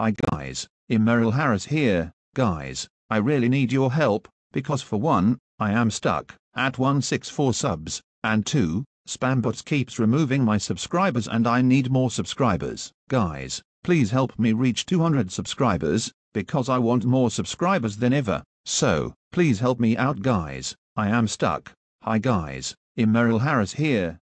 Hi guys, Emeril Harris here, guys, I really need your help, because for one, I am stuck at 164 subs, and two, Spambots keeps removing my subscribers and I need more subscribers. Guys, please help me reach 200 subscribers, because I want more subscribers than ever, so, please help me out guys, I am stuck. Hi guys, Emeril Harris here,